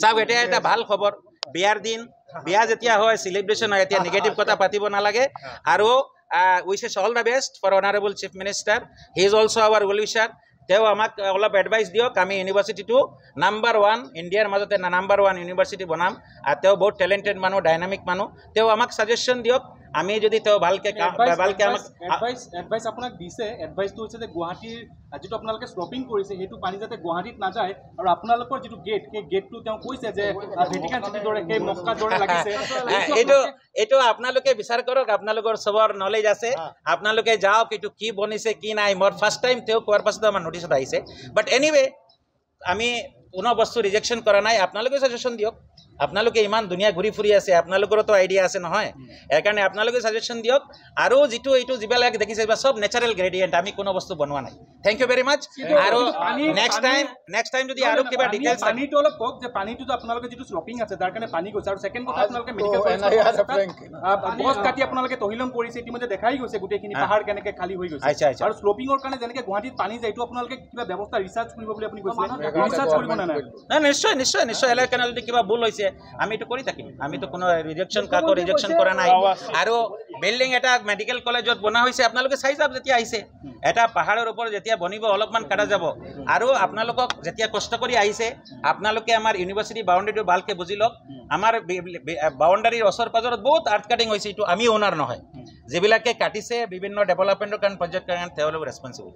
চাওক এটা এটা ভাল খবৰ বিয়াৰ দিন বিয়া যেতিয়া হয় চেলিব্ৰেশ্যন হয় এতিয়া নিগেটিভ কথা পাতিব নালাগে আৰু wishes all the best for honourable chief minister he is also' our well wisher তেওঁ আমাক অলপ এডভাইচ দিয়ক আমি ইউনিভাৰ্চিটিটো নাম্বাৰ ওৱান ইণ্ডিয়াৰ মাজতে নাম্বাৰ ওৱান ইউনিভাৰ্চিটি বনাম আৰু তেওঁ বহুত টেলেণ্টেড মানুহ ডাইনামিক মানুহ তেওঁ আমাক চাজেশ্যন দিয়ক আমি যদি তেওঁ ভালকে ভালকে আমাক এডভাইস এডভাইস আপোনাক দিছে এডভাইসটো হৈছে যে গুৱাহাটীৰ যিটো আপোনালোকে শ্লপিং কৰিছে সেইটো পানী যাতে গুৱাহাটীত নাযায় আৰু আপোনালোকৰ যিটো গেট সেই গেটটো তেওঁ কৈছে যে এইটো এইটো আপোনালোকে বিচাৰ কৰক আপোনালোকৰ চবৰ নলেজ আছে আপোনালোকে যাওক এইটো কি বনিছে কি নাই মোৰ ফাৰ্ষ্ট টাইম তেওঁ কোৱাৰ পাছত আমাৰ নটিচত আহিছে বাট এনিৱে আমি কোনো বস্তু ৰিজেকশ্যন কৰা নাই আপোনালোকে চাজেশ্যন দিয়ক আপোনালোকে ইমান ধুনীয়া ঘূৰি ফুৰি আছে আপোনালোকৰতো আইডিয়া আছে নহয় সেইকাৰণে আপোনালোকে চাজেশ্যন দিয়ক আৰু যিটো এইটো যিবিলাক দেখিছে সেইবিলাক নেচাৰেল গ্ৰেডিয়েণ্ট আমি কোনো বস্তু বনোৱা নাই থেংক ইউ ভেৰি মাছ আৰু নেক্সট টাইম নেক্সট টাইম যদি আৰু কিবা ডিটেইলছ পানীটো অলপ কওক যে পানীটো আপোনালোকে যিটো শ্লপিং আছে তাৰ কাৰণে পানী গৈছে আৰু ছেকেণ্ড কথা আপোনালোকে মেডিকেল বস কাটি আপোনালোকে তহিলম কৰিছে ইতিমধ্যে দেখাই গৈছে গোটেইখিনি পাহাৰ কেনেকে খালী হৈ গৈছে আৰু শ্লপিঙৰ কাৰণে যেনেকে গুৱাহাটীত পানী যায় এইটো আপোনালোকে কিবা ব্যৱস্থা ৰিচাৰ্জ কৰিব বুলি আপুনি কৈছে নিশ্চয় নিশ্চয় নিশ্চয় এলেকাৰ কাৰণে কিবা ভুল হৈছে আছে আমি তো করি থাকি আমি কোনো রিজেকশন কাকো রিজেকশন করা নাই আর বিল্ডিং এটা মেডিকেল কলেজত বনা হয়েছে আপনাদের সাই যাব যেটা আইছে এটা পাহাৰৰ ওপৰত যেতিয়া বনিব অলপমান কাটা যাব আৰু আপোনালোকক যেতিয়া কষ্ট কৰি আহিছে আপোনালোকে আমাৰ ইউনিভাৰ্চিটি বাউন্ডাৰিটা ভালকে বুজি লওক আমাৰ বাউণ্ডাৰীৰ ওচৰ পাজৰত বহুত আৰ্থ কাটিং হয়েছে এই আমি অনাৰ নহয় যিবিলাকে কাটিছে বিভিন্ন ডেভেলপমেন্টেৰ কাৰণে প্ৰজেক্ট কাৰণে ৰেসপন্সিবল